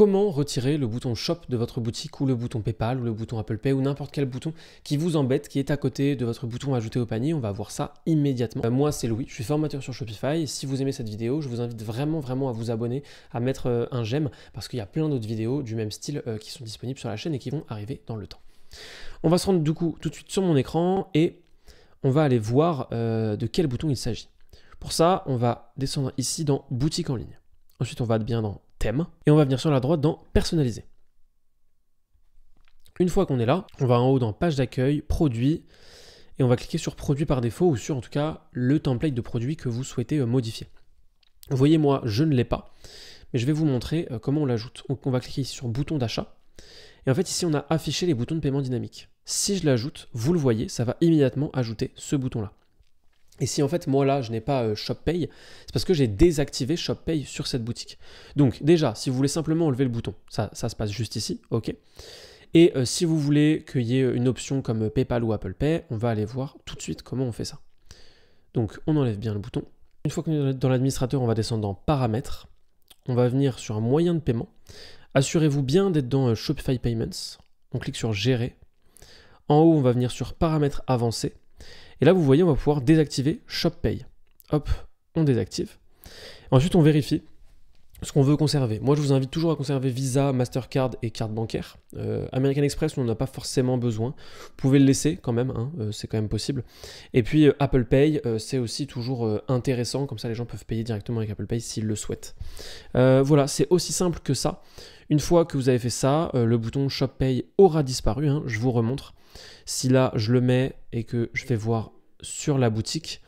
comment retirer le bouton shop de votre boutique ou le bouton PayPal ou le bouton Apple Pay ou n'importe quel bouton qui vous embête, qui est à côté de votre bouton ajouté au panier. On va voir ça immédiatement. Euh, moi, c'est Louis, je suis formateur sur Shopify. Si vous aimez cette vidéo, je vous invite vraiment, vraiment à vous abonner, à mettre euh, un j'aime parce qu'il y a plein d'autres vidéos du même style euh, qui sont disponibles sur la chaîne et qui vont arriver dans le temps. On va se rendre du coup tout de suite sur mon écran et on va aller voir de quel bouton il s'agit. Pour ça, on va descendre ici dans boutique en ligne. Ensuite, on va bien dans thème. Et on va venir sur la droite dans personnaliser. Une fois qu'on est là, on va en haut dans page d'accueil, produit, et on va cliquer sur produit par défaut ou sur en tout cas le template de produit que vous souhaitez euh, modifier. Vous voyez, moi, je ne l'ai pas, mais je vais vous montrer euh, comment on l'ajoute. on va cliquer ici sur bouton d'achat, et en fait ici on a affiché les boutons de paiement dynamique. Si je l'ajoute, vous le voyez, ça va immédiatement ajouter ce bouton-là. Et si en fait moi là je n'ai pas euh, ShopPay, c'est parce que j'ai désactivé ShopPay sur cette boutique. Donc déjà, si vous voulez simplement enlever le bouton, ça, se passe juste ici, ok. Et euh, si vous voulez qu'il y ait euh, une option comme PayPal ou Apple Pay, on va aller voir tout de suite comment on fait ça. Donc on enlève bien le bouton. Une fois nous sommes dans l'administrateur, on va descendre dans paramètres. On va venir sur un moyen de paiement. Assurez-vous bien d'être dans Shopify Payments. On clique sur gérer. En haut, on va venir sur paramètres avancés. Et là, vous voyez, on va pouvoir désactiver Shop Pay. Hop, on désactive. Ensuite, on vérifie ce qu'on veut conserver. Moi, je vous invite toujours à conserver Visa, Mastercard et carte bancaire. Euh, American Express, on n'en a pas forcément besoin. Vous pouvez le laisser quand même, hein, euh, c'est quand même possible. Et puis euh, Apple Pay, c'est aussi toujours intéressant, comme ça les gens peuvent payer directement avec Apple Pay s'ils le souhaitent. voilà, c'est aussi simple que ça. Une fois que vous avez fait ça, euh, le bouton Shop Pay aura disparu, hein, je vous remontre. Si là, je le mets et que je vais voir sur la boutique,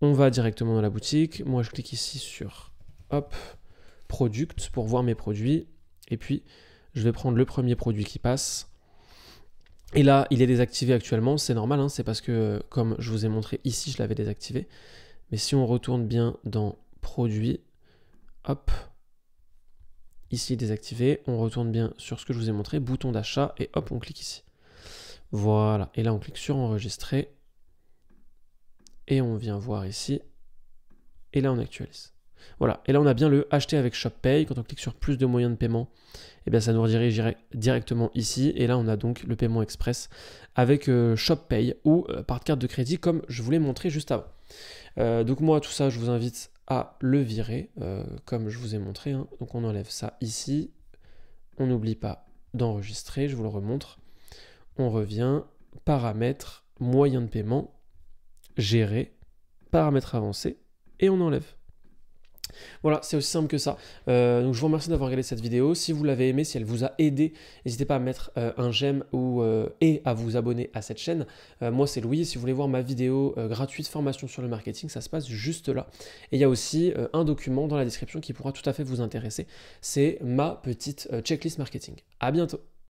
on va directement dans la boutique. Moi, je clique ici sur hop, product pour voir mes produits. Et puis, je vais prendre le premier produit qui passe. Et là, il est désactivé actuellement. C'est normal, hein, c'est parce que, comme je vous ai montré ici, je l'avais désactivé. Mais si on retourne bien dans produits, hop, ici désactivé, on retourne bien sur ce que je vous ai montré, bouton d'achat, et hop, on clique ici. Voilà, et là on clique sur enregistrer, et on vient voir ici, et là on actualise. Voilà, et là on a bien le acheter avec Shop Pay, quand on clique sur plus de moyens de paiement, et eh bien ça nous redirige directement ici, et là on a donc le paiement express avec euh, Shop Pay ou euh, par carte de crédit comme je vous l'ai montré juste avant. Euh, donc moi tout ça je vous invite à le virer, euh, comme je vous ai montré. Hein. Donc on enlève ça ici, on n'oublie pas d'enregistrer, je vous le remontre. On revient, paramètres, moyen de paiement, gérer, paramètres avancés, et on enlève. Voilà, c'est aussi simple que ça. Euh, donc je vous remercie d'avoir regardé cette vidéo. Si vous l'avez aimée, si elle vous a aidé, n'hésitez pas à mettre euh, un j'aime ou euh, et à vous abonner à cette chaîne. moi c'est Louis. si vous voulez voir ma vidéo gratuite formation sur le marketing, ça se passe juste là. Et il y a aussi un document dans la description qui pourra tout à fait vous intéresser. C'est ma petite checklist marketing. À bientôt.